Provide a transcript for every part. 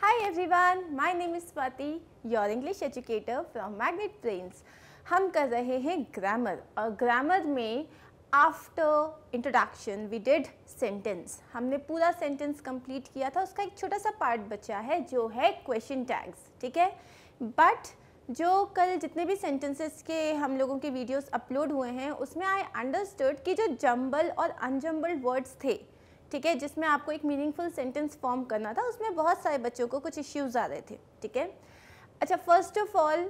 Hi everyone, my name is Swati, your English educator from Magnet Brains. हम कर रहे हैं ग्रामर और ग्रामर में after introduction we did sentence हमने पूरा सेंटेंस कंप्लीट किया था उसका एक छोटा सा पार्ट बचा है जो है क्वेश्चन टैग्स ठीक है बट जो कल जितने भी सेंटेंसेस के हम लोगों के वीडियोस अपलोड हुए हैं उसमें आई अंडरस्टूड कि जो जम्बल और अनजम्बल वर्ड्स थे ठीक है जिसमें आपको एक मीनिंगफुल सेंटेंस फॉर्म करना था उसमें बहुत सारे बच्चों को कुछ इश्यूज आ रहे थे ठीक है अच्छा फर्स्ट ऑफ ऑल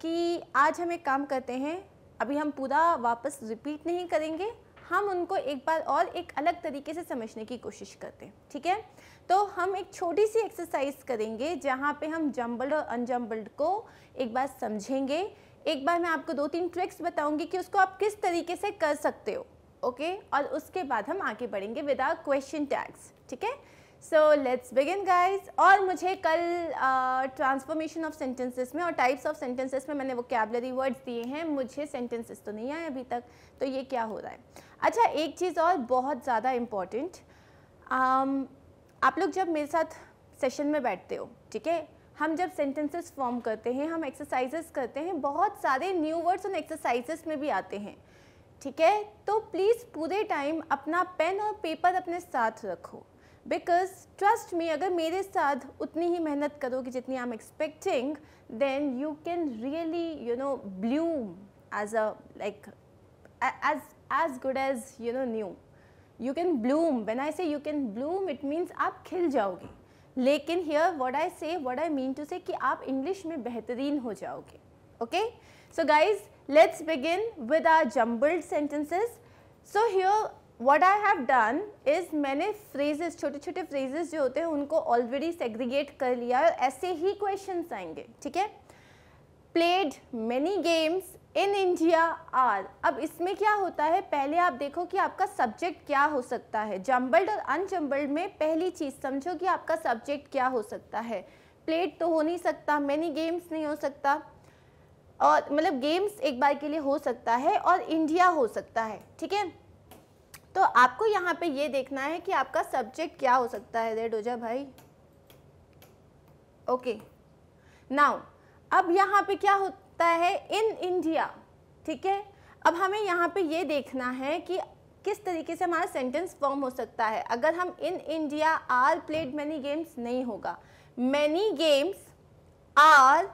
कि आज हम एक काम करते हैं अभी हम पूरा वापस रिपीट नहीं करेंगे हम उनको एक बार और एक अलग तरीके से समझने की कोशिश करते हैं ठीक है तो हम एक छोटी सी एक्सरसाइज करेंगे जहाँ पे हम जम्बल्ड और अनजम्बल्ड को एक बार समझेंगे एक बार मैं आपको दो तीन ट्रिक्स बताऊंगी कि उसको आप किस तरीके से कर सकते हो ओके और उसके बाद हम आगे बढ़ेंगे विदाउट क्वेश्चन टैग्स ठीक है सो लेट्स बिगिन गाइज और मुझे कल ट्रांसफॉर्मेशन ऑफ सेंटेंसेस में और टाइप्स ऑफ सेंटेंसेस में मैंने वोकेबलरी वर्ड्स दिए हैं मुझे सेंटेंसेस तो नहीं आए अभी तक तो ये क्या हो रहा है अच्छा एक चीज़ और बहुत ज़्यादा इम्पॉर्टेंट um, आप लोग जब मेरे साथ सेशन में बैठते हो ठीक है हम जब सेंटेंसेस फॉर्म करते हैं हम एक्सरसाइजेस करते हैं बहुत सारे न्यू वर्ड्स उन एक्सरसाइजेस में भी आते हैं ठीक है तो प्लीज़ पूरे टाइम अपना पेन और पेपर अपने साथ रखो बिकॉज ट्रस्ट मी अगर मेरे साथ उतनी ही मेहनत करोगे जितनी I am expecting then you can really you know bloom as a like as as good as you know new you can bloom when I say you can bloom it means आप खिल जाओगे लेकिन here what I से what I mean to से कि आप English में बेहतरीन हो जाओगे okay so guys Let's begin with our jumbled sentences. So here what I have done is मैंने phrases छोटे छोटे phrases जो होते हैं उनको already segregate कर लिया और ऐसे ही questions आएंगे ठीक है Played many games in India are अब इसमें क्या होता है पहले आप देखो कि आपका सब्जेक्ट क्या हो सकता है जम्बल्ड और अनजम्बल्ड में पहली चीज़ समझो कि आपका सब्जेक्ट क्या हो सकता है प्लेट तो हो नहीं सकता मैनी गेम्स नहीं हो सकता और मतलब गेम्स एक बार के लिए हो सकता है और इंडिया हो सकता है ठीक है तो आपको यहाँ पे ये देखना है कि आपका सब्जेक्ट क्या हो सकता है देर डोजा भाई ओके नाउ अब यहाँ पे क्या होता है इन इंडिया ठीक है अब हमें यहाँ पे ये देखना है कि किस तरीके से हमारा सेंटेंस फॉर्म हो सकता है अगर हम in India are played many games नहीं होगा many games are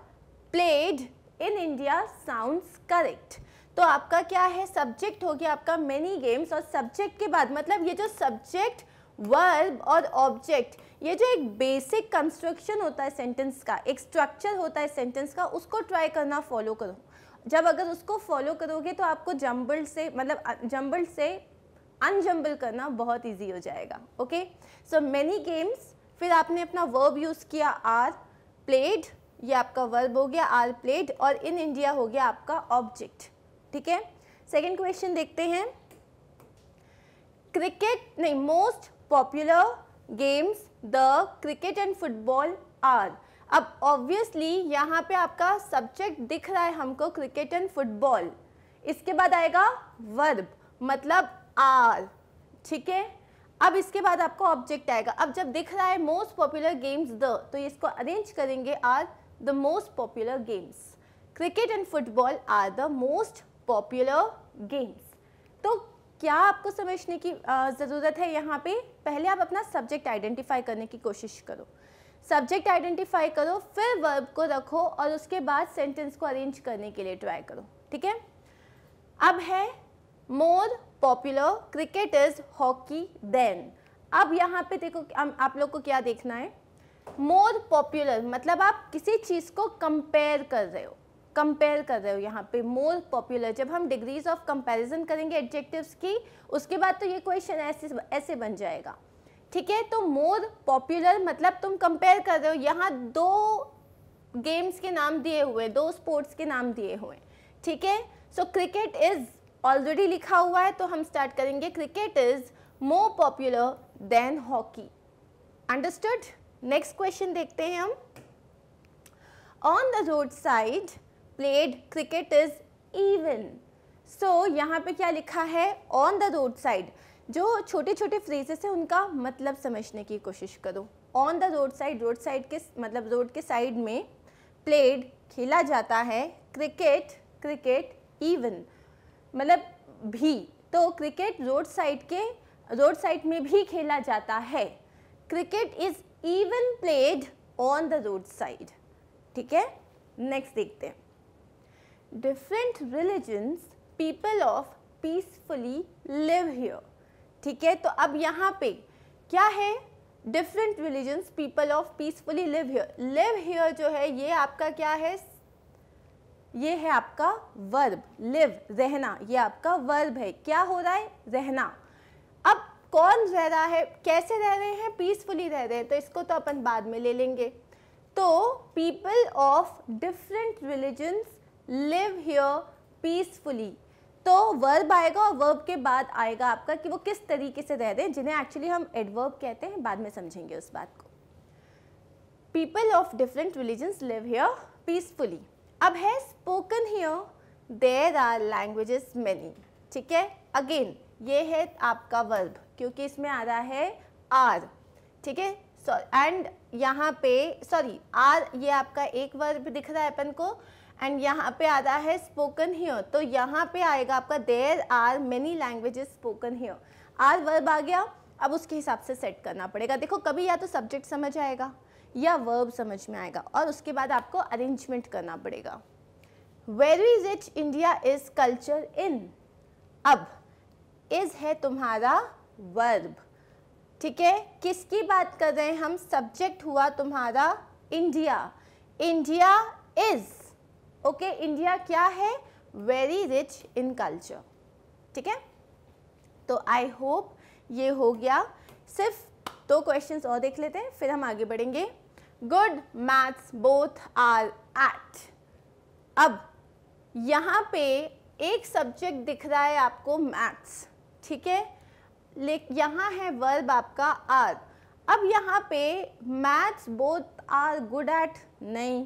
played in India sounds correct तो आपका क्या है सब्जेक्ट हो गया आपका मेनी गेम्स और सब्जेक्ट के बाद मतलब ये जो सब्जेक्ट वर्ब और ऑब्जेक्ट ये जो एक बेसिक कंस्ट्रक्शन होता है सेंटेंस का एक स्ट्रक्चर होता है सेंटेंस का उसको ट्राई करना फॉलो करो जब अगर उसको फॉलो करोगे तो आपको जम्बल से मतलब जम्बल से अनजम्बल करना बहुत इजी हो जाएगा ओके सो मेनी गेम्स फिर आपने अपना वर्ब यूज़ किया आर प्लेड ये आपका वर्ब हो गया आर प्लेड और इन इंडिया हो गया आपका ऑब्जेक्ट ठीक है सेकेंड क्वेश्चन देखते हैं क्रिकेट नहीं most popular games the cricket and football are अब ऑब्वियसली यहाँ पे आपका सब्जेक्ट दिख रहा है हमको क्रिकेट एंड फुटबॉल इसके बाद आएगा वर्ब मतलब आर ठीक है अब इसके बाद आपको ऑब्जेक्ट आएगा अब जब दिख रहा है मोस्ट पॉपुलर गेम्स द तो इसको अरेंज करेंगे are the most popular games. Cricket and football are the most popular games. तो क्या आपको समझने की ज़रूरत है यहाँ पे पहले आप अपना सब्जेक्ट आइडेंटिफाई करने की कोशिश करो सब्जेक्ट आइडेंटिफाई करो फिर वर्ब को रखो और उसके बाद सेंटेंस को अरेंज करने के लिए ट्राई करो ठीक है अब है more popular cricket is hockey than अब यहाँ पे देखो आप लोग को क्या देखना है मोर पॉपुलर मतलब आप किसी चीज़ को कंपेयर कर रहे हो कंपेयर कर रहे हो यहाँ पे मोर पॉपुलर जब हम डिग्रीज ऑफ कंपैरिजन करेंगे एडजेक्टिव्स की उसके बाद तो ये क्वेश्चन ऐसे ऐसे बन जाएगा ठीक है तो मोर पॉपुलर मतलब तुम कंपेयर कर रहे हो यहाँ दो गेम्स के नाम दिए हुए दो स्पोर्ट्स के नाम दिए हुए ठीक है सो क्रिकेट इज़ ऑलरेडी लिखा हुआ है तो हम स्टार्ट करेंगे cricket is more popular than hockey understood next question देखते हैं हम on the road side played cricket is even so यहाँ पे क्या लिखा है ऑन द रोड साइड जो छोटे छोटे फ्रेजेस हैं उनका मतलब समझने की कोशिश करो on the road side road side के मतलब रोड के साइड में प्लेड खेला जाता है क्रिकेट क्रिकेट इवन मतलब भी तो क्रिकेट रोड साइड के रोड साइड में भी खेला जाता है cricket is even played on the road side ठीक है नेक्स्ट देखते हैं different religions people of peacefully live here ठीक है तो अब यहाँ पे क्या है different religions people of peacefully live here live here जो है ये आपका क्या है ये है आपका वर्ब लिव रहना ये आपका वर्ब है क्या हो रहा है रहना कौन रह रहा है कैसे रह रहे हैं पीसफुली रह रहे हैं तो इसको तो अपन बाद में ले लेंगे तो people of different religions live here peacefully तो वर्ब आएगा और वर्ब के बाद आएगा आपका कि वो किस तरीके से रह रहे हैं जिन्हें एक्चुअली हम एडवर्ब कहते हैं बाद में समझेंगे उस बात को people of different religions live here peacefully अब है spoken here there are languages many ठीक है अगेन ये है आपका वर्ब क्योंकि इसमें आ रहा है आर ठीक है एंड यहाँ पे सॉरी आर ये आपका एक वर्ब दिख रहा है अपन को एंड यहाँ पे आ रहा है स्पोकन हियर तो यहाँ पे आएगा आपका there are many languages spoken here are verb आ गया अब उसके हिसाब से सेट करना पड़ेगा देखो कभी या तो सब्जेक्ट समझ आएगा या वर्ब समझ में आएगा और उसके बाद आपको अरेंजमेंट करना पड़ेगा where is it India is culture in अब इज है तुम्हारा वर्ब ठीक है किसकी बात कर रहे हैं हम सब्जेक्ट हुआ तुम्हारा India India is okay India क्या है वेरी रिच इन कल्चर ठीक है तो आई होप ये हो गया सिर्फ दो क्वेश्चन और देख लेते हैं फिर हम आगे बढ़ेंगे good maths both are at अब यहाँ पे एक सब्जेक्ट दिख रहा है आपको मैथ्स ठीक है लेकिन यहाँ है वर्ब आपका आर अब यहाँ पे maths both are good at नहीं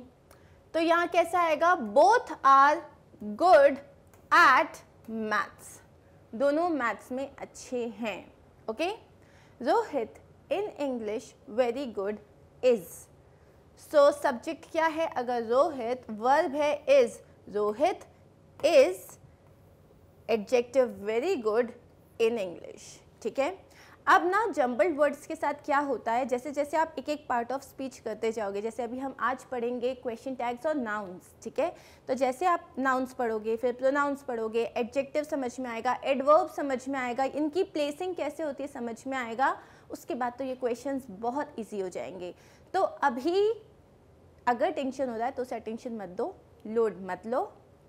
तो यहाँ कैसा आएगा both are good at maths दोनों मैथ्स में अच्छे हैं okay Rohit in English very good is so subject क्या है अगर रोहित वर्ब है is Rohit is adjective very good in English ठीक है अब ना जम्बल्ड वर्ड्स के साथ क्या होता है जैसे जैसे आप एक एक पार्ट ऑफ स्पीच करते जाओगे जैसे अभी हम आज पढ़ेंगे क्वेश्चन टैग्स और नाउन्स ठीक है तो जैसे आप नाउन्स पढ़ोगे फिर प्रोनाउंस पढ़ोगे एडजेक्टिव समझ में आएगा एडवर्ब समझ में आएगा इनकी प्लेसिंग कैसे होती है समझ में आएगा उसके बाद तो ये क्वेश्चन बहुत ईजी हो जाएंगे तो अभी अगर टेंशन हो रहा है तो उसे टेंशन मत दो लोड मत लो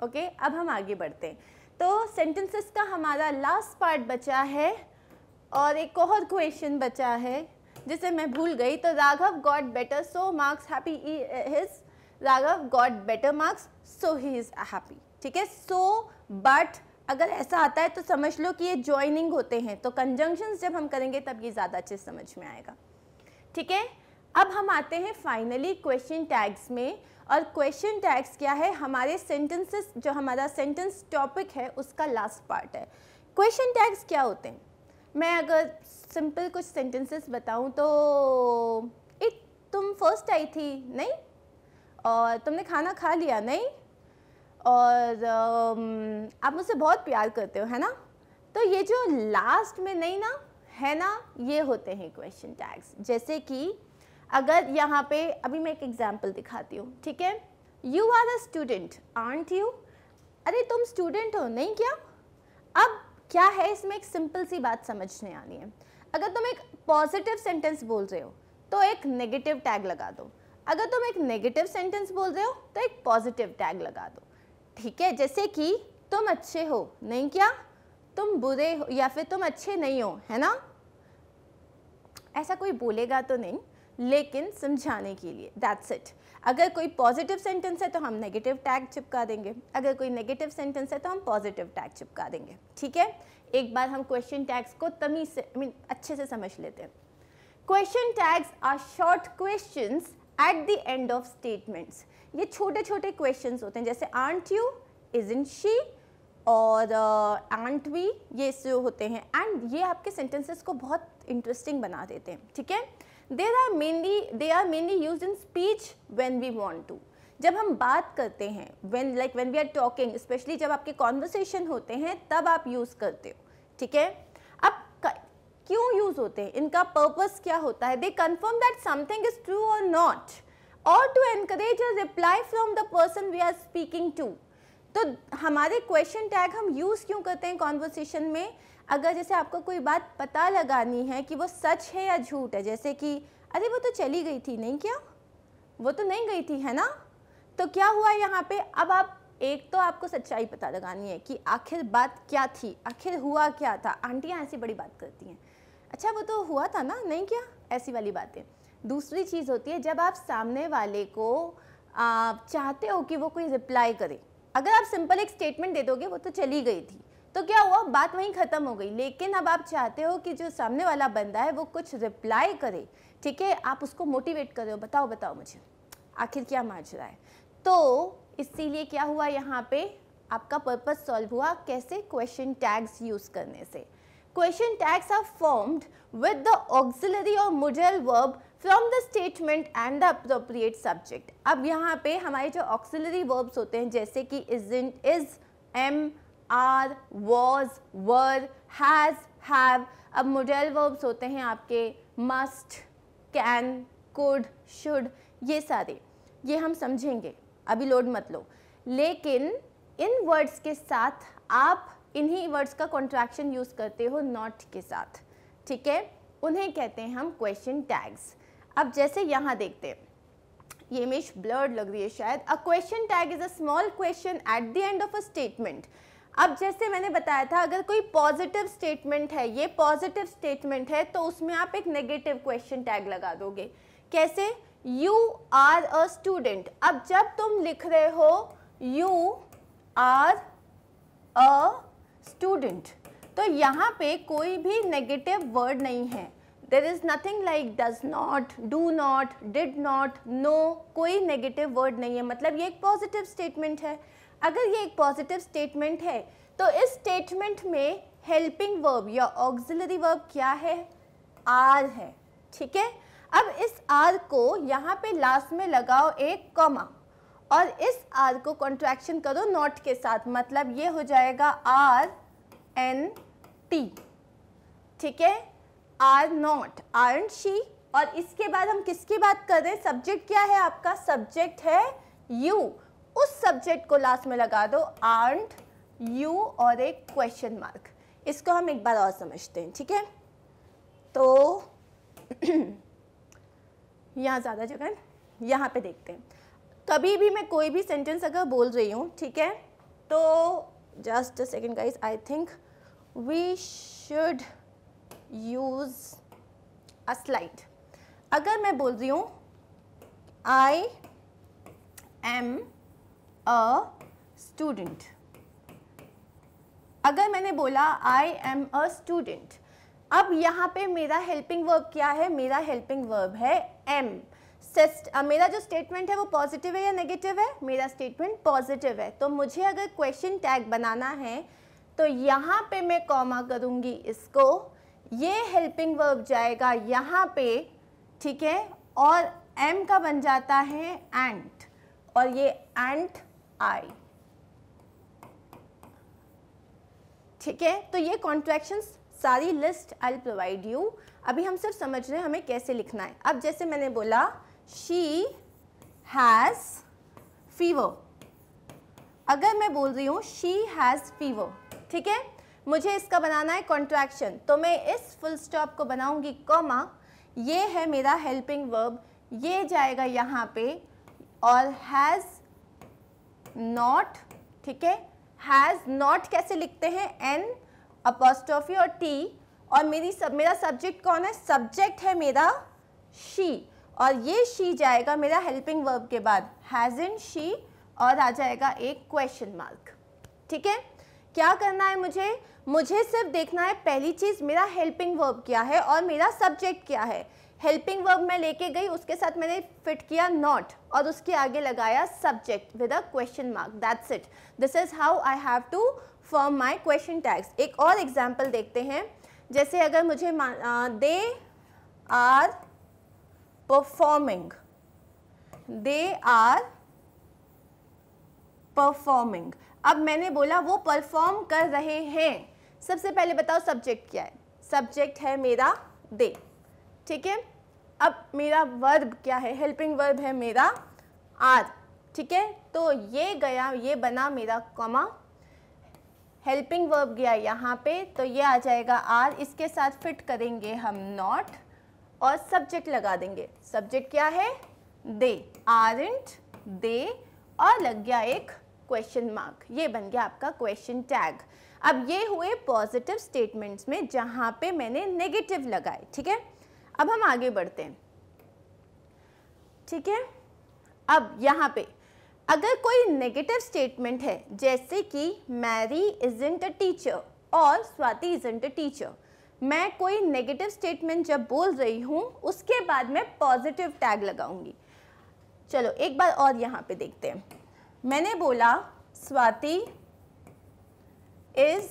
ओके अब हम आगे बढ़ते हैं तो सेंटेंसेस का हमारा लास्ट पार्ट बचा है और एक और क्वेश्चन बचा है जिसे मैं भूल गई तो Raghav got better so marks happy his Raghav got better marks so he is happy ठीक है सो बट अगर ऐसा आता है तो समझ लो कि ये ज्वाइनिंग होते हैं तो कंजंक्शन जब हम करेंगे तब ये ज़्यादा अच्छे समझ में आएगा ठीक है अब हम आते हैं फाइनली क्वेश्चन टैग्स में और क्वेश्चन टैग्स क्या है हमारे सेंटेंसेस जो हमारा सेंटेंस टॉपिक है उसका लास्ट पार्ट है क्वेश्चन टैग्स क्या होते हैं मैं अगर सिंपल कुछ सेंटेंसेस बताऊं तो एक तुम फर्स्ट आई थी नहीं और तुमने खाना खा लिया नहीं और आप मुझसे बहुत प्यार करते हो है ना तो ये जो लास्ट में नहीं ना है ना ये होते हैं क्वेश्चन टैग्स जैसे कि अगर यहाँ पे अभी मैं एक एग्जाम्पल दिखाती हूँ ठीक है you are a student aren't you अरे तुम स्टूडेंट हो नहीं क्या अब क्या है इसमें एक सिंपल सी बात समझने आनी है अगर तुम एक पॉजिटिव सेंटेंस बोल रहे हो तो एक नेगेटिव टैग लगा दो अगर तुम एक नेगेटिव सेंटेंस बोल रहे हो तो एक पॉजिटिव टैग लगा दो ठीक है जैसे कि तुम अच्छे हो नहीं क्या तुम बुरे हो या फिर तुम अच्छे नहीं हो है ना ऐसा कोई बोलेगा तो नहीं लेकिन समझाने के लिए दैट्स इट अगर कोई पॉजिटिव सेंटेंस है तो हम नेगेटिव टैग चिपका देंगे अगर कोई नेगेटिव सेंटेंस है तो हम पॉजिटिव टैग चिपका देंगे ठीक है एक बार हम क्वेश्चन टैग्स को तमीज से आई मीन अच्छे से समझ लेते हैं question tags are short question at the end of statements ये छोटे छोटे क्वेश्चन होते हैं जैसे aren't you isn't she और एंट uh, वी ये जो होते हैं एंड ये आपके सेंटेंसेस को बहुत इंटरेस्टिंग बना देते हैं ठीक है there are mainly they are mainly use in speech when we want to जब हम बात करते हैं when like when we are talking specially जब आपके कॉन्वर्सेशन होते हैं तब आप यूज़ करते हो ठीक है अब क्यों यूज़ होते हैं इनका पर्पज क्या होता है they confirm that something is true और नॉट और to encourage reply from the person we are speaking to तो हमारे क्वेश्चन टैग हम यूज़ क्यों करते हैं कॉन्वर्सेशन में अगर जैसे आपको कोई बात पता लगानी है कि वो सच है या झूठ है जैसे कि अरे वो तो चली गई थी नहीं क्या वो तो नहीं गई थी है ना तो क्या हुआ यहाँ पे अब आप एक तो आपको सच्चाई पता लगानी है कि आखिर बात क्या थी आखिर हुआ क्या था आंटियाँ ऐसी बड़ी बात करती हैं अच्छा वो तो हुआ था ना नहीं क्या ऐसी वाली बातें दूसरी चीज़ होती है जब आप सामने वाले को आप चाहते हो कि वो कोई रिप्लाई करे अगर आप सिंपल एक स्टेटमेंट दे दोगे वो तो चली गई थी तो क्या हुआ बात वहीं ख़त्म हो गई लेकिन अब आप चाहते हो कि जो सामने वाला बंदा है वो कुछ रिप्लाई करे ठीक है आप उसको मोटिवेट कर रहे हो बताओ बताओ मुझे आखिर क्या माज रहा है तो इसीलिए क्या हुआ यहाँ पे आपका पर्पज़ सॉल्व हुआ कैसे क्वेश्चन टैग्स यूज़ करने से question tags are formed with the auxiliary और modal verb from the statement and the appropriate subject अब यहाँ पे हमारे जो ऑक्सिलरी वर्ब्स होते हैं जैसे कि isn't, is am are was were has have अब मोडल वर्ब्स होते हैं आपके मस्ट कैन कुड शुड ये सारे ये हम समझेंगे अभी लोड मत लो लेकिन इन वर्ड्स के साथ आप इन्हीं वर्ड्स का कॉन्ट्रैक्शन यूज़ करते हो नॉट के साथ ठीक है उन्हें कहते हैं हम क्वेश्चन टैग्स अब जैसे यहाँ देखते हैं ये इमेज ब्लर्ड लग रही है शायद a question tag is a small question at the end of a statement अब जैसे मैंने बताया था अगर कोई पॉजिटिव स्टेटमेंट है ये पॉजिटिव स्टेटमेंट है तो उसमें आप एक नेगेटिव क्वेश्चन टैग लगा दोगे कैसे यू आर अ स्टूडेंट अब जब तुम लिख रहे हो यू आर अ स्टूडेंट तो यहाँ पे कोई भी नेगेटिव वर्ड नहीं है there is nothing like does not do not did not no कोई नेगेटिव वर्ड नहीं है मतलब ये एक पॉजिटिव स्टेटमेंट है अगर ये एक पॉजिटिव स्टेटमेंट है तो इस स्टेटमेंट में हेल्पिंग वर्ब या ऑक्सिलरी वर्ब क्या है आर है ठीक है अब इस आर को यहाँ पे लास्ट में लगाओ एक कॉमा और इस आर को कॉन्ट्रैक्शन करो नॉट के साथ मतलब ये हो जाएगा आर एन टी ठीक है आर नॉट आर शी और इसके बाद हम किसकी बात कर रहे हैं सब्जेक्ट क्या है आपका सब्जेक्ट है यू उस सब्जेक्ट को लास्ट में लगा दो आर्ट यू और एक क्वेश्चन मार्क इसको हम एक बार और समझते हैं ठीक है तो यहाँ ज़्यादा जगह यहाँ पे देखते हैं कभी भी मैं कोई भी सेंटेंस अगर बोल रही हूँ ठीक है तो just second guys I think we should use a slide अगर मैं बोल रही हूँ आई एम अ स्टूडेंट अगर मैंने बोला आई एम अ स्टूडेंट अब यहाँ पे मेरा हेल्पिंग वर्ब क्या है मेरा हेल्पिंग वर्ब है एम मेरा जो स्टेटमेंट है वो पॉजिटिव है या नेगेटिव है मेरा स्टेटमेंट पॉजिटिव है तो मुझे अगर क्वेश्चन टैग बनाना है तो यहाँ पे मैं कॉमा करूँगी इसको ये हेल्पिंग वर्ब जाएगा यहाँ पे ठीक है और एम का बन जाता है एंट और ये एंट आई ठीक है तो ये कॉन्ट्रैक्शन सारी लिस्ट आई प्रोवाइड यू अभी हम सिर्फ समझ रहे हैं हमें कैसे लिखना है अब जैसे मैंने बोला शी हैज़ फीवर अगर मैं बोल रही हूँ शी हैज़ फीवर ठीक है मुझे इसका बनाना है कॉन्ट्रैक्शन तो मैं इस फुल स्टॉप को बनाऊंगी कॉमा ये है मेरा हेल्पिंग वर्ब ये जाएगा यहाँ पे और हैज़ नॉट ठीक है हैज़ नॉट कैसे लिखते हैं एन अपॉस्टॉफी और टी और मेरी सब मेरा सब्जेक्ट कौन है सब्जेक्ट है मेरा शी और ये शी जाएगा मेरा हेल्पिंग वर्ब के बाद हैज़ इन शी और आ जाएगा एक क्वेश्चन मार्क ठीक है क्या करना है मुझे मुझे सिर्फ देखना है पहली चीज़ मेरा हेल्पिंग वर्ब क्या है और मेरा सब्जेक्ट क्या है हेल्पिंग वर्ब मैं लेके गई उसके साथ मैंने फिट किया नॉट और उसके आगे लगाया subject with a question mark that's it this is how I have to form my question tags एक और एग्जाम्पल देखते हैं जैसे अगर मुझे they are performing they are performing अब मैंने बोला वो परफॉर्म कर रहे हैं सबसे पहले बताओ सब्जेक्ट क्या है सब्जेक्ट है मेरा दे ठीक है अब मेरा वर्ब क्या है हेल्पिंग वर्ब है मेरा आर ठीक है तो ये गया ये बना मेरा कॉमा हेल्पिंग वर्ब गया यहाँ पे तो ये आ जाएगा आर इसके साथ फिट करेंगे हम नॉट और सब्जेक्ट लगा देंगे सब्जेक्ट क्या है दे आर इंट दे और लग गया एक क्वेश्चन मार्क ये बन गया आपका क्वेश्चन टैग अब ये हुए पॉजिटिव स्टेटमेंट्स में जहाँ पे मैंने नेगेटिव लगाए ठीक है अब हम आगे बढ़ते हैं ठीक है अब यहाँ पे अगर कोई नेगेटिव स्टेटमेंट है जैसे कि Mary isn't a teacher और Swati isn't a teacher मैं कोई नेगेटिव स्टेटमेंट जब बोल रही हूँ उसके बाद मैं पॉजिटिव टैग लगाऊंगी चलो एक बार और यहाँ पे देखते हैं मैंने बोला स्वाति इज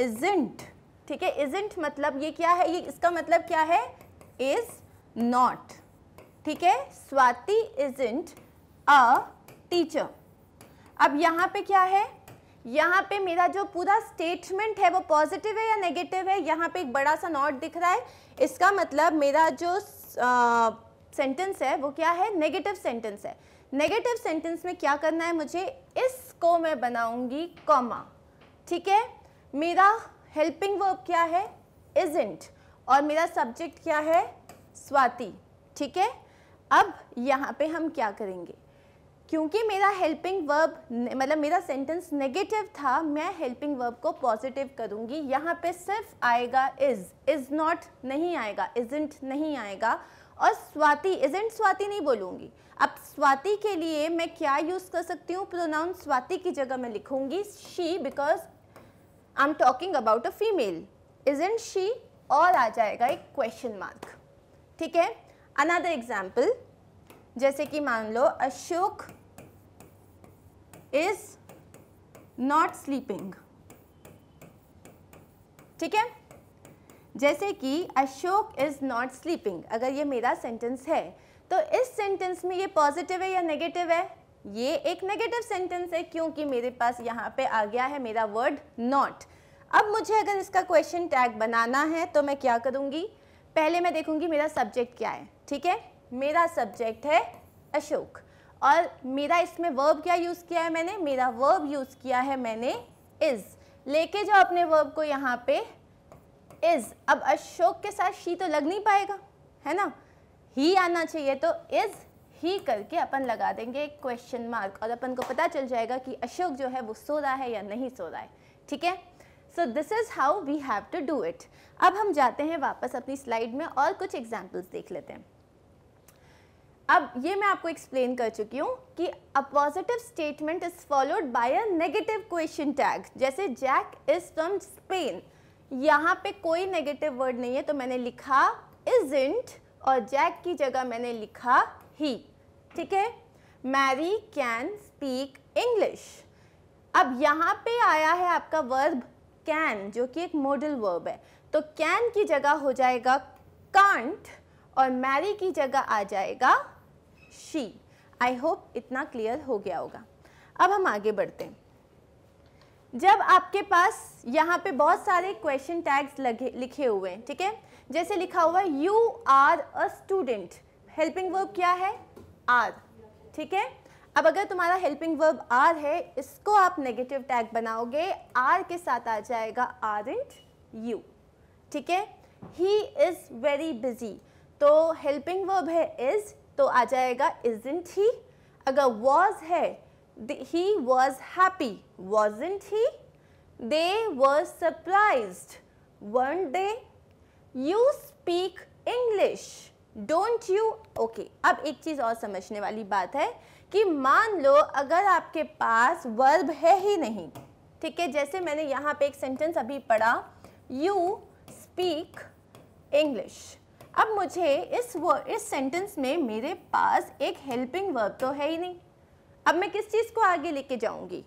इजेंट ठीक है इजेंट मतलब ये क्या है ये इसका मतलब क्या है इज नॉट ठीक है स्वाति इजेंट अ टीचर अब यहाँ पे क्या है यहाँ पे मेरा जो पूरा स्टेटमेंट है वो पॉजिटिव है या नेगेटिव है यहाँ पे एक बड़ा सा नॉट दिख रहा है इसका मतलब मेरा जो सेंटेंस है वो क्या है नेगेटिव सेंटेंस है नेगेटिव सेंटेंस में क्या करना है मुझे इसको मैं बनाऊंगी कॉमा ठीक है मेरा हेल्पिंग वर्ब क्या है इजेंट और मेरा सब्जेक्ट क्या है स्वाति ठीक है अब यहाँ पे हम क्या करेंगे क्योंकि मेरा हेल्पिंग वर्ब मतलब मेरा सेंटेंस नेगेटिव था मैं हेल्पिंग वर्ब को पॉजिटिव करूँगी यहाँ पे सिर्फ आएगा इज़ इज़ नॉट नहीं आएगा इजेंट नहीं आएगा और स्वाति इजेंट स्वाति नहीं बोलूँगी अब स्वाति के लिए मैं क्या यूज़ कर सकती हूँ प्रोनाउन स्वाति की जगह मैं लिखूँगी she because I am talking about a female isn't she और आ जाएगा एक क्वेश्चन मार्क ठीक है अनदर एग्जाम्पल जैसे कि मान लो अशोक इज नॉट स्लीपिंग ठीक है जैसे कि अशोक इज़ नॉट स्लीपिंग अगर ये मेरा सेंटेंस है तो इस सेंटेंस में ये पॉजिटिव है या नेगेटिव है ये एक नेगेटिव सेंटेंस है क्योंकि मेरे पास यहाँ पे आ गया है मेरा वर्ड नॉट अब मुझे अगर इसका क्वेश्चन टैग बनाना है तो मैं क्या करूँगी पहले मैं देखूँगी मेरा सब्जेक्ट क्या है ठीक है मेरा सब्जेक्ट है अशोक और मेरा इसमें वर्ब क्या यूज़ किया है मैंने मेरा वर्ब यूज़ किया है मैंने इज़ लेके जाओ अपने वर्ब को यहाँ पे इज़ अब अशोक के साथ शी तो लग नहीं पाएगा है ना ही आना चाहिए तो इज़ ही करके अपन लगा देंगे क्वेश्चन मार्क और अपन को पता चल जाएगा कि अशोक जो है वो सो रहा है या नहीं सो रहा है ठीक है so this is how we have to do it अब हम जाते हैं वापस अपनी स्लाइड में और कुछ एग्जाम्पल्स देख लेते हैं अब ये मैं आपको एक्सप्लेन कर चुकी हूँ कि a positive statement is followed by a negative question tag जैसे जैक इज फ्रॉम स्पेन यहाँ पे कोई नेगेटिव वर्ड नहीं है तो मैंने लिखा इज इंट और जैक की जगह मैंने लिखा ही ठीक है मैरी कैन स्पीक इंग्लिश अब यहाँ पे आया है आपका वर्ब कैन जो कि एक मॉडल वर्ब है तो कैन की जगह हो जाएगा कांट और मैरी की जगह आ जाएगा शी आई होप इतना क्लियर हो गया होगा अब हम आगे बढ़ते हैं जब आपके पास यहाँ पे बहुत सारे क्वेश्चन टैग्स लगे लिखे हुए हैं ठीक है जैसे लिखा हुआ है you are a student helping verb क्या है आर ठीक है अब अगर तुम्हारा हेल्पिंग वर्ब आर है इसको आप नेगेटिव टैग बनाओगे आर के साथ आ जाएगा आर इंट यू ठीक है ही इज़ वेरी बिजी तो हेल्पिंग वर्ब है इज़ तो आ जाएगा इज इंट ही अगर वॉज है he was happy wasn't he they were surprised वन they you speak English don't you okay अब एक चीज़ और समझने वाली बात है कि मान लो अगर आपके पास वर्ब है ही नहीं ठीक है जैसे मैंने यहाँ पे एक सेंटेंस अभी पढ़ा यू स्पीक इंग्लिश अब मुझे इस इस सेंटेंस में मेरे पास एक हेल्पिंग वर्ब तो है ही नहीं अब मैं किस चीज़ को आगे लेके जाऊंगी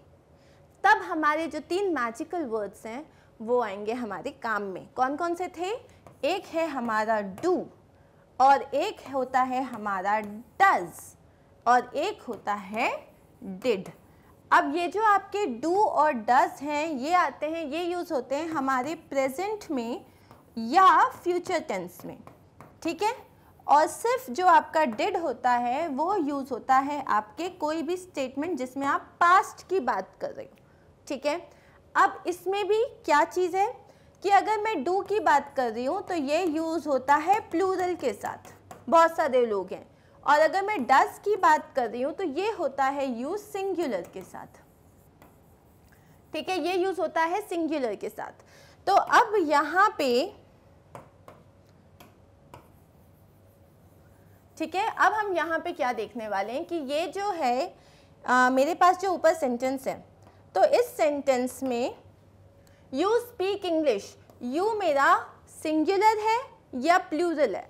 तब हमारे जो तीन मैजिकल वर्ड्स हैं वो आएंगे हमारे काम में कौन कौन से थे एक है हमारा डू और एक होता है हमारा डज और एक होता है डिड अब ये जो आपके डू और डज हैं ये आते हैं ये यूज़ होते हैं हमारे प्रेजेंट में या फ्यूचर टेंस में ठीक है और सिर्फ जो आपका डिड होता है वो यूज़ होता है आपके कोई भी स्टेटमेंट जिसमें आप पास्ट की बात कर रहे हो ठीक है अब इसमें भी क्या चीज़ है कि अगर मैं डू की बात कर रही हूँ तो ये यूज़ होता है प्लूरल के साथ बहुत सारे लोग हैं और अगर मैं डस की बात कर रही हूँ तो ये होता है यूज सिंगुलर के साथ ठीक है ये यूज होता है सिंगुलर के साथ तो अब यहाँ पे ठीक है अब हम यहाँ पे क्या देखने वाले हैं कि ये जो है आ, मेरे पास जो ऊपर सेंटेंस है तो इस सेंटेंस में यू स्पीक इंग्लिश यू मेरा सिंगुलर है या प्लूरल है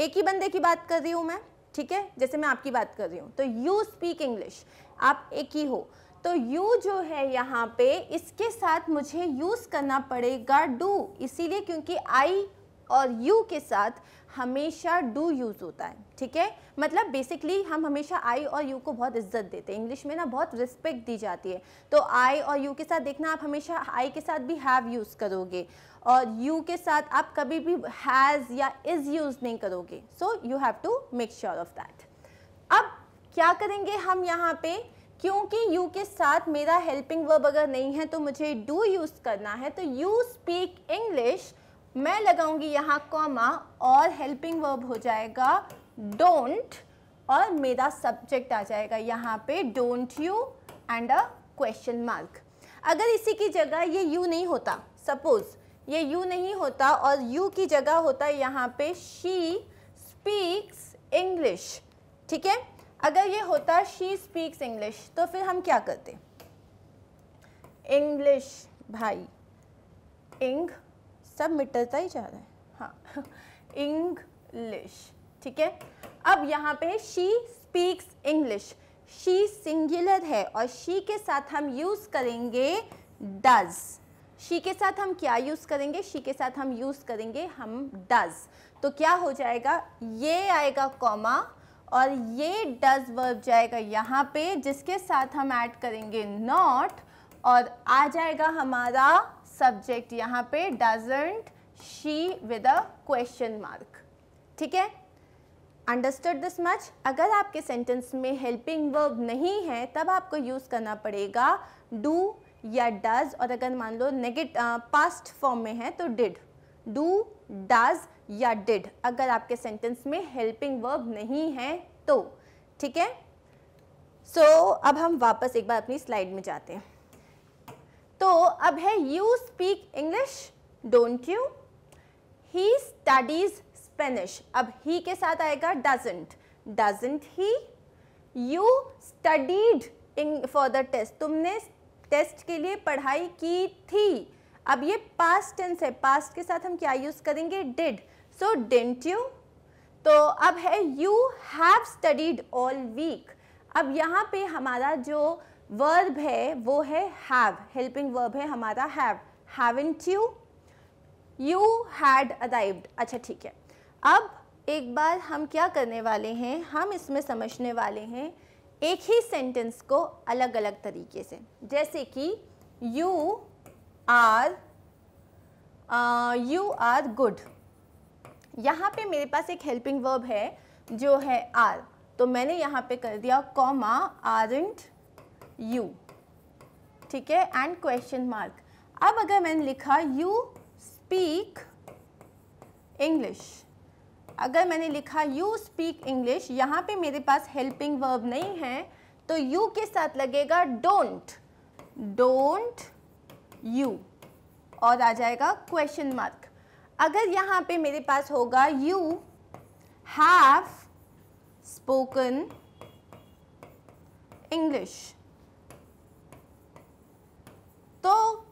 एक ही बंदे की बात कर रही हूँ मैं ठीक है जैसे मैं आपकी बात कर रही हूँ तो यू स्पीक इंग्लिश आप एक ही हो तो यू जो है यहाँ पे इसके साथ मुझे यूज़ करना पड़ेगा डू इसीलिए क्योंकि आई और यू के साथ हमेशा डू यूज़ होता है ठीक है मतलब बेसिकली हम हमेशा आई और यू को बहुत इज्जत देते हैं इंग्लिश में ना बहुत रिस्पेक्ट दी जाती है तो आई और यू के साथ देखना आप हमेशा आई के साथ भी हैव यूज़ करोगे और यू के साथ आप कभी भी हैज़ या इज़ यूज़ नहीं करोगे so you have to make sure of that अब क्या करेंगे हम यहाँ पे क्योंकि यू के साथ मेरा हेल्पिंग वर्ब अगर नहीं है तो मुझे डू यूज़ करना है तो यू स्पीक इंग्लिश मैं लगाऊंगी यहाँ कॉमा और हेल्पिंग वर्ब हो जाएगा डोंट और मेरा सब्जेक्ट आ जाएगा यहाँ पे don't you and a question mark अगर इसी की जगह ये यू नहीं होता सपोज ये यू नहीं होता और यू की जगह होता है यहाँ पे शी स्पीक्स इंग्लिश ठीक है अगर ये होता शी स्पीक्स इंग्लिश तो फिर हम क्या करते इंग्लिश भाई इंग सब मिटता ही जा रहा है हाँ इंग्लिश ठीक है अब यहाँ पे she speaks English she singular है और शी के साथ हम यूज़ करेंगे डज शी के साथ हम क्या यूज़ करेंगे शी के साथ हम यूज़ करेंगे हम डज तो क्या हो जाएगा ये आएगा कॉमा और ये डज वर्ब जाएगा यहाँ पे जिसके साथ हम ऐड करेंगे नॉट और आ जाएगा हमारा सब्जेक्ट यहाँ पे doesn't she with a question mark ठीक है अंडरस्टड दिस मच अगर आपके सेंटेंस में हेल्पिंग वर्ब नहीं है तब आपको यूज़ करना पड़ेगा डू या डज और अगर मान लो नेगेट पास्ट फॉर्म में है तो डिड डू डज या डिड अगर आपके सेंटेंस में हेल्पिंग वर्ब नहीं है तो ठीक है सो so, अब हम वापस एक बार अपनी स्लाइड में जाते हैं तो अब है you speak English don't you he studies Spanish अब ही के साथ आएगा doesn't doesn't he you studied for the test तुमने टेस्ट के लिए पढ़ाई की थी अब ये पास्ट टेंस है पास्ट के साथ हम क्या यूज़ करेंगे डिड सो डेंट यू तो अब है you have studied all week अब यहाँ पे हमारा जो वर्ब है वो है हैव हेल्पिंग वर्ब है हमारा have haven't you you had arrived अच्छा ठीक है अब एक बार हम क्या करने वाले हैं हम इसमें समझने वाले हैं एक ही सेंटेंस को अलग अलग तरीके से जैसे कि you are you are good यहाँ पे मेरे पास एक हेल्पिंग वर्ब है जो है आर तो मैंने यहाँ पे कर दिया कॉमा आरेंट यू ठीक है एंड क्वेश्चन मार्क अब अगर मैंने लिखा यू स्पीक इंग्लिश अगर मैंने लिखा यू स्पीक इंग्लिश यहाँ पे मेरे पास हेल्पिंग वर्ब नहीं है तो यू के साथ लगेगा डोंट डोंट यू और आ जाएगा क्वेश्चन मार्क अगर यहाँ पे मेरे पास होगा यू हैव स्पोकन इंग्लिश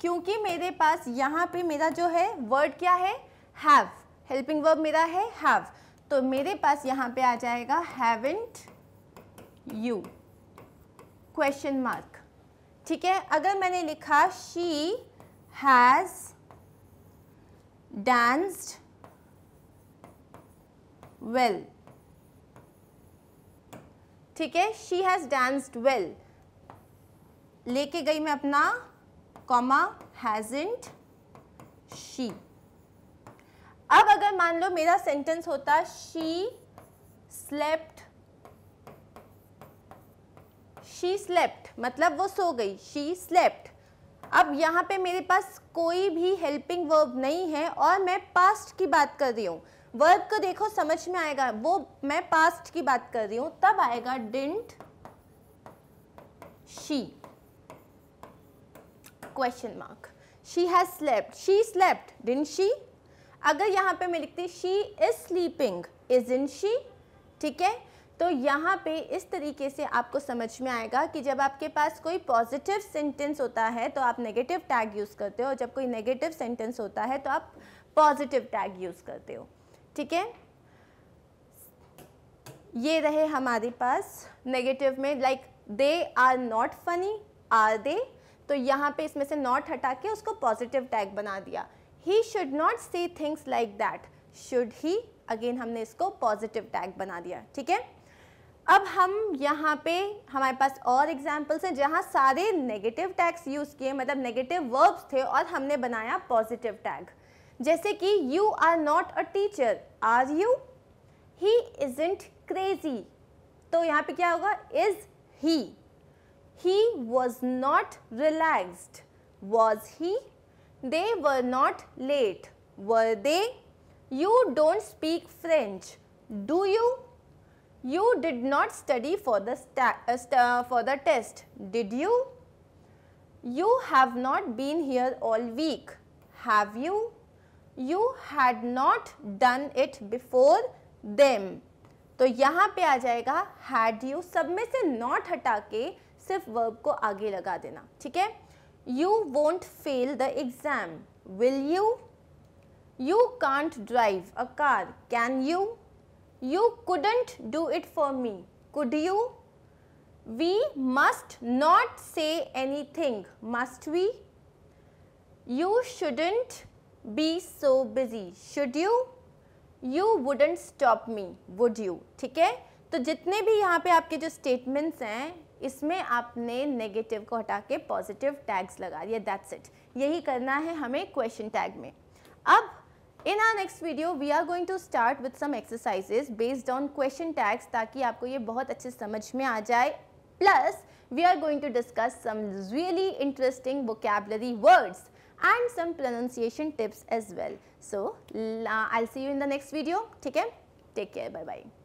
क्योंकि मेरे पास यहाँ पे मेरा जो है वर्ड क्या है हैव हेल्पिंग वर्ब मेरा है हैव तो मेरे पास यहाँ पे आ जाएगा हैवेंट यू क्वेश्चन मार्क ठीक है अगर मैंने लिखा शी हैज़ डांस्ड वेल ठीक है शी हैज़ डांस्ड वेल लेके गई मैं अपना कॉमा हैजेंट शी अब अगर मान लो मेरा सेंटेंस होता शी स्लेप्ट शी स्लेप्ट मतलब वो सो गई शी स्लेप्ट अब यहाँ पे मेरे पास कोई भी हेल्पिंग वर्ब नहीं है और मैं पास्ट की बात कर रही हूँ वर्ब को देखो समझ में आएगा वो मैं पास्ट की बात कर रही हूँ तब आएगा didn't she question mark she has slept she slept didn't she अगर यहाँ पे मैं लिखती is sleeping isn't she ठीक है तो यहाँ पे इस तरीके से आपको समझ में आएगा कि जब आपके पास कोई पॉजिटिव सेंटेंस होता है तो आप नेगेटिव टैग यूज़ करते हो और जब कोई नेगेटिव सेंटेंस होता है तो आप पॉजिटिव टैग यूज़ करते हो ठीक है ये रहे हमारे पास नेगेटिव में like they are not funny are they तो यहाँ पे इसमें से नॉट हटा के उसको पॉजिटिव टैग बना दिया he should not say things like that should he again हमने इसको पॉजिटिव टैग बना दिया ठीक है अब हम यहाँ पे हमारे पास और एग्जाम्पल्स हैं जहाँ सारे नेगेटिव टैग्स यूज़ किए मतलब नेगेटिव वर्ब्स थे और हमने बनाया पॉजिटिव टैग जैसे कि you are not a teacher are you he isn't crazy तो यहाँ पे क्या होगा is he He was not relaxed. Was he? They were not late. Were they? You don't speak French. Do you? You did not study for the, uh, uh, for the test. Did you? You have not been here all week. Have you? You had not done it before them. तो यहाँ पे आ जाएगा had you सब में से not हटा के सिर्फ वर्ब को आगे लगा देना ठीक है you won't fail the exam will you you can't drive a car can you you couldn't do it for me could you we must not say anything must we you shouldn't be so busy should you you wouldn't stop me would you ठीक है तो जितने भी यहाँ पे आपके जो statements हैं इसमें आपने नेगेटिव को हटा के पॉजिटिव टैग्स लगा दिया दैट्स इट यही करना है हमें क्वेश्चन टैग में अब in our next video we are going to start with some exercises based on question tags ताकि आपको ये बहुत अच्छे समझ में आ जाए plus we are going to discuss some really interesting vocabulary words and some pronunciation tips as well so I see you in the next video ठीक है टेक केयर बाय बाय